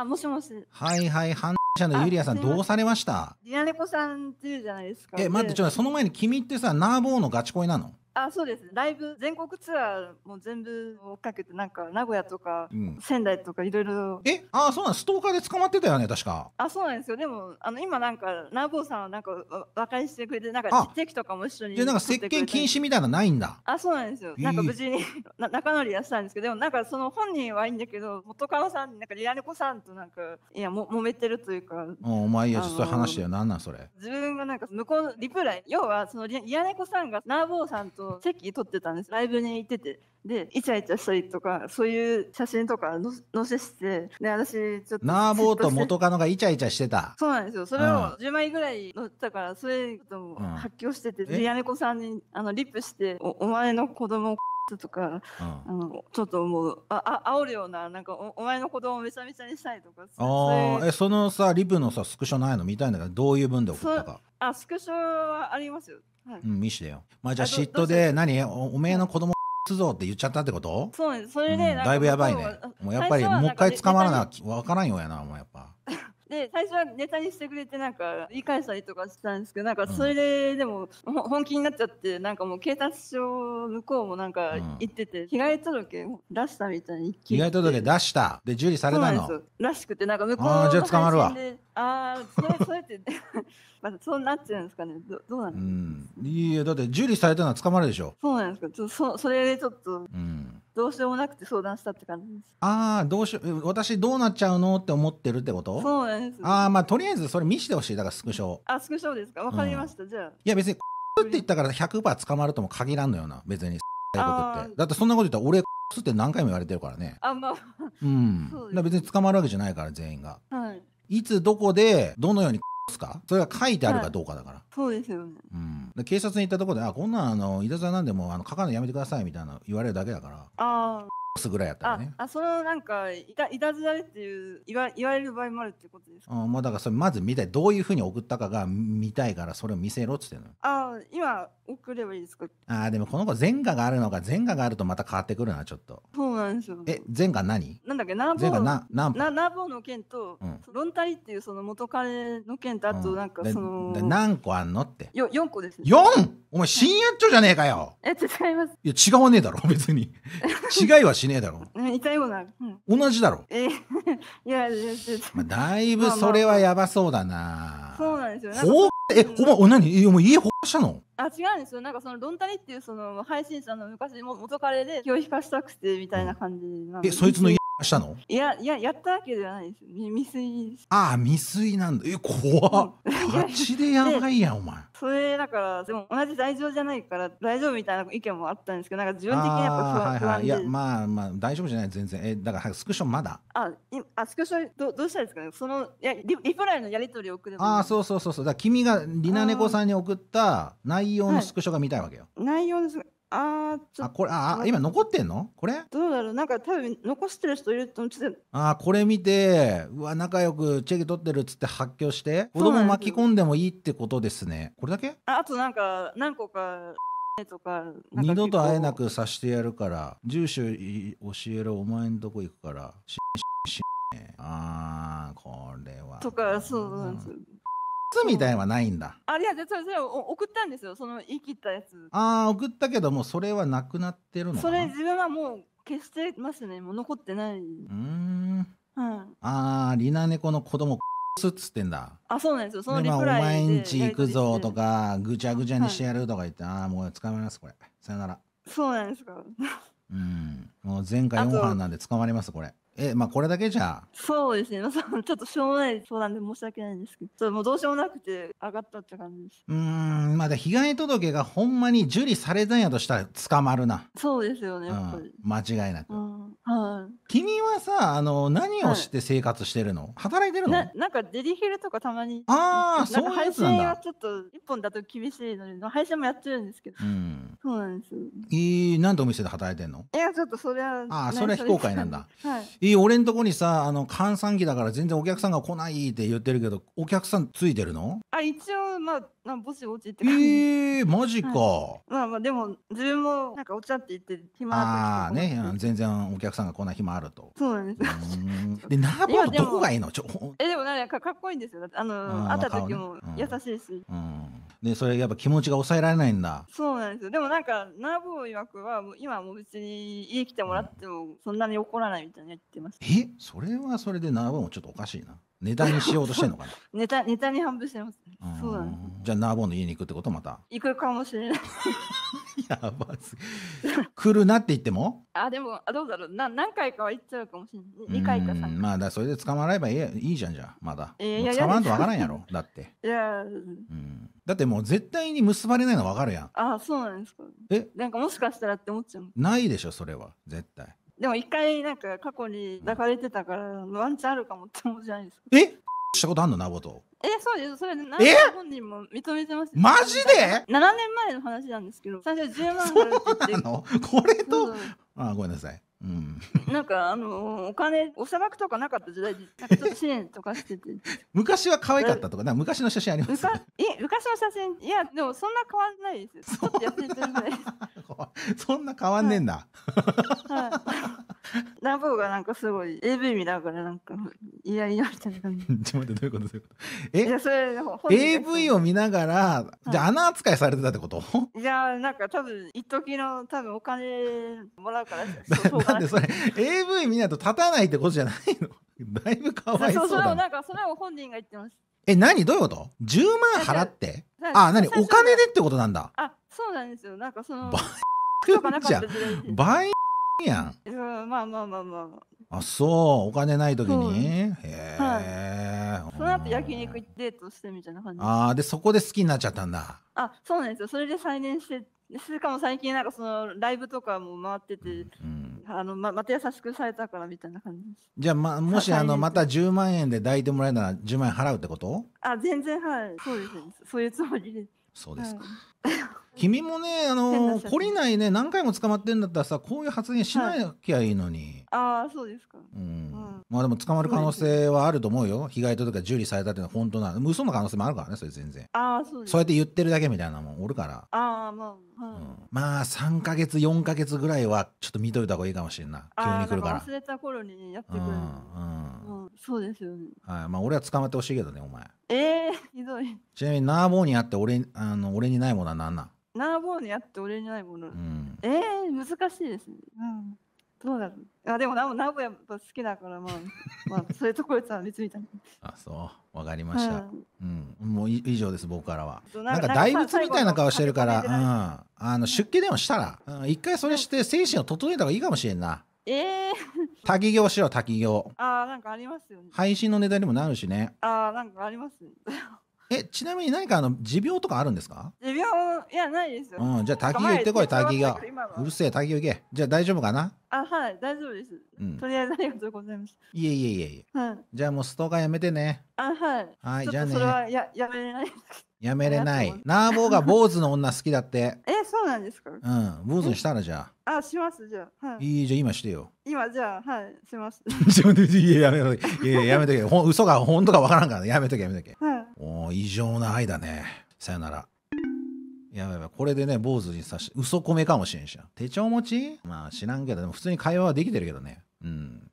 あ、もしもし。はいはい、反対者のユリアさん、どうされましたリナレコさんっていうじゃないですか。え、待って、ちょっと、その前に君ってさ、ナーボーのガチ恋なのあそうですライブ全国ツアーも全部追っかけてなんか名古屋とか、仙台とかいろいろえあそうなんストーカーで捕まってたよね確かあそうなんですよでもあの今なんかナーボーさんはなんか和解してくれてなんかとかも一緒にでなんか接見禁止みたいなないんだあそうなんですよ、えー、なんか無事に 仲直りはしたんですけどでもなんかその本人はいいんだけど元カノさんなんかリアネコさんとなんかいやも揉めてるというかお前いやちょっと話だよ何なんそれ自分がなんか向こうリプライ要はそのリアネコさんがナーボーさんと席取ってたんです。ライブに行ってて。で、イチャイチャしたりとか、そういう写真とか載せして、で私、ちょっと。ナーボーと元カノがイチャイチャしてた。そうなんですよ。それを10枚ぐらい載ったから、それと発狂してて、うん、で、屋根子さんに、あの、リップして、おお前の子供をとか、うん、あのちょっともうああ煽るようななんかお前の子供をめちゃめちゃにしたいとかあえそのさリプのさスクショないの見たいんだけどどういう文で送ったかあスクショはありますよ、はい、うん見してよまあじゃあ嫉妬で何おおめえの子供つぞって言っちゃったってことそうそれで、うん、だいぶやばいねもうやっぱりもう一回捕まらな分からんようやなもうやっぱ。で最初はネタにしてくれてなんか言い返したりとかしたんですけどなんかそれで、うん、でも本気になっちゃってなんかもう警察署向こうもなんか行ってて、うん、被害届出したみたいに被害届出したで受理されたのらしくてなんか向こうのあじゃあ捕まるわああ、そうそれって、まあ、そうなっちゃうんですかね。どどうなんうん、いや、だって受理されたのは捕まるでしょ。そうなんですか。ちょそそれでちょっと、うん、どうしようもなくて相談したって感じです。ああ、どうしよう、私どうなっちゃうのって思ってるってことそうなんです。ああ、まあ、とりあえずそれ見してほしい。だからスクショ。あ、スクショですか。わかりました。うん、じゃあ。いや、別に、って言ったから100%捕まるとも限らんのよな。別に、って。だってそんなこと言ったら俺、つって何回も言われてるからね。あ、まあ。うん。うだ別に捕まるわけじゃないから、全員が。はいいつどこでどのようにすかそれが書いてあるかどうかだから、はい、そうですよね、うん、で警察に行ったところで「あこんなんあの伊田さんなんでもあの書かないやめてください」みたいな言われるだけだからああすぐらいやったらね。あ、あそれはなんかいたいたずらでっていう言わ言われる場合もあるってことですか、うん、もうだからそれまず見たいどういうふうに送ったかが見たいからそれを見せろっつってんのああ今送ればいいですかあでもこの子前科があるのか前科があるとまた変わってくるなちょっとそうなんですよえ前科何なんだっけナーボーなナナナーボーの件と、うん、ロンタリっていうその元彼の件とあとなんかその、うん、何個あんのってよ4個ですね 4! お前、新やっちょじゃねえかよ。え、違います。いや、違わねえだろ、別に。違いはしねえだろ。似たような。うん、同じだろ。えいや、いや、まあ、だいぶそれはやばそうだな。そうなんですよ。ほえ、お前、お、何え、お前、家ほしたのあ、違うんですよ。なんか、その、ロンタリっていう、その、配信者の昔、も元彼で、教費化したくて、みたいな感じなえ、そいつの家したのいやいややったわけではないです未遂ですああ未遂なんだえ怖っガチでやばいやんお前それだからでも同じ罪状じゃないから大丈夫みたいな意見もあったんですけどなんか自分的にやっぱ不安,、はいはい、いやまあまあ大丈夫じゃない全然えだからスクショまだあいあスクショどどうしたんですかねそのいやリリプライのやり取りを送ればああそうそうそうそうだ君がりなねこさんに送った内容のスクショが見たいわけよ、内容ですあー、ちょあ、これ、あ、今残ってんのこれどうだろう。なんか多分残してる人いると思ってあー、これ見て、うわ、仲良くチェキ取ってるっつって発狂して、子供巻き込んでもいいってことですね。これだけああとなんか、何個か、二度と会えなくさしてやるから、住所い教えろ、お前んとこ行くから、し、し、し、あー、これはとか、そうなんですよ。つみたいはないんだ。あ、いや、それ、それ送ったんですよ。その言い切ったやつ。ああ、送ったけども、それはなくなってるのそかなれ自分はもう消してますね。もう残ってない。うーん。はい。ああ、リナ猫の子供っつってんだ。あ、そうなんですよ。そので、リプライで。前んち行くぞと。か、ぐちゃぐちゃにしてやるとか言って、ああ、もう捕まります、これ。さよなら。そうなんですか。うん。もう前回あ4班なんで捕まります、これ。え、まあ、これだけじゃ。そうですね。まあ、ちょっとしょうもない相談で申し訳ないんですけど、もうどうしようもなくて上がったって感じです。うーん、まあ、で被害届がほんまに受理されたんやとしたら捕まるな。そうですよね、やっぱり。間違いなく。はい。君はさ、あの、何をして生活してるの、はい、働いてるのななんかデリヘルとかたまに。ああ、そう配信はちょっと、一本だと厳しいので、配信もやってるんですけど。うん。そうなんですよ。えー、なんお店で働いてんのいや、ちょっとそれは。ああ、それは非公開なんだ。はい。い俺んとこにさあの閑散期だから全然お客さんが来ないって言ってるけどお客さんついてるのあ一応まあまあ、ぼちぼちてええー、マジか。はい、まあまあ、でも、自分も、なんかお茶って言って、暇ああね、全然お客さんがこんな暇あると。そうなんです。で、ナーボーどこがいいのちょえ、でもなんかかっこいいんですよ。あの、会った時も優しいし。うん。で、それやっぱ気持ちが抑えられないんだ。そうなんですよ。でもなんか、ナーボー曰くは、今も別に家来てもらっても、そんなに怒らないみたいな言ってってます。えそれはそれでナーボンちょっとおかしいな。ネタにしようとしてんのかな ネタネタに半分してます、ね。そうなんじゃあナーボンの家に行くってことまた。行くかもしれない。やばすぎ。来るなって言ってもあ、でも、あどうだろうな。何回かは行っちゃうかもしれない。2回か3回。まあ、だそれで捕まればいいいいじゃんじゃまだ。えやいや捕まらんとわからんやろ。だって。いや、うん。だってもう絶対に結ばれないのわかるやん。あ、そうなんですか。えなんかもしかしたらって思っちゃう。ないでしょ、それは。絶対。でも一回なんか過去に抱かれてたから、ワンチャンあるかもって思うじゃないですか。えしたことあんのなこと。え、そうです。それで、本人も認めてます。マジで ?7 年前の話なんですけど、最初10万ぐらい。そうなのこれと、あ、ごめんなさい。うん、なんかあのお金お砂漠とかなかった時代になんかちょっと支援とかしてて 昔は可愛かったとかな昔の写真ありますえ昔の写真いやでもそんな変わんないですよ そんな変わんねえんだ、はい ナボがなんかすごい AV 見ながらなんかいやいやみたいな感 ちょっと待ってどういうことどういうこと。えそれ AV を見ながらいじゃあ穴扱いされてたってこと？いやなんか多分一時の多分お金もらうからそ うそなんでそれ AV 見ないと立たないってことじゃないの？だいぶかわいそうそれをな。んかそれを本人が言ってます。え何どういうこと ?10 万払って？あ何お金でってことなんだ。あそうなんですよなんかそのバじゃん倍やん。うん、まあまあまあまあ。あ、そう、お金ない時に。へえ、はい、その後焼肉行ってデートしてみたいな感じ。ああ、で、そこで好きになっちゃったんだ。あ、そうなんですよ。それで再燃して。しかも最近なんかそのライブとかも回ってて、うん、あのままた優しくされたからみたいな感じじゃあ、ま、もしあのまた10万円で抱いてもらえたら10万円払うってことあ全然はいそうですそういうつもりですそうですか、はい君もねあの懲りないね何回も捕まってんだったらさこういう発言しなきゃいいのに。ああそうですか、うん、うん、まあでも捕まる可能性はあると思うよ被害届が受理されたっていうのは本当な嘘の可能性もあるからねそれ全然ああそうそうやって言ってるだけみたいなもんおるからああまあ、はい、うん、まあ3か月4か月ぐらいはちょっと見といた方がいいかもしれない急に来るから忘れた頃にやってくる、うんうんうん、そうですよねはいまあ俺は捕まってほしいけどねお前ええー、ひどいちなみにナーボーにあって俺あの俺にないものは何なんナーボーにあって俺にないもの、うん、ええー、難しいですねうんどうだろうあでも名古屋好きだからまあ まあそういうところとは別みたいなあそうわかりました、うん、うん、もう以上です僕からはなんか大仏みたいな顔してるからうんあの出家でもしたら、うん、一回それして精神を整えた方がいいかもしれんなええー、滝行しろ滝行ああなんかありますよね配信のネタにもなるしねああなんかあります、ね えちなみに何かあの持病とかあるんですか持病いやないですよ、うん、じゃあ滝行ってこい滝行うるせえ滝行行けじゃあ大丈夫かなあはい大丈夫です、うん、とりあえずありがとうございますいえいえいえいえ、じゃあもうストーカーやめてねあはいはいじゃあねそれはややめれないやめれない。ナーボーが坊主の女好きだって。え、そうなんですかうん、坊主にしたらじゃあ。あ、します、じゃあ。はい、いい、じゃあ今してよ。今、じゃあ、はい、します。自分で、いや、やめとけ。いや、やめとけ。ほん嘘が本当かわからんから、やめとけ、やめとけ。はい、おお異常な愛だね。さよなら。やばいやばいこれでね坊主にさし嘘込めかもしれんしな手帳持ちまあ知らんけどでも普通に会話はできてるけどねうん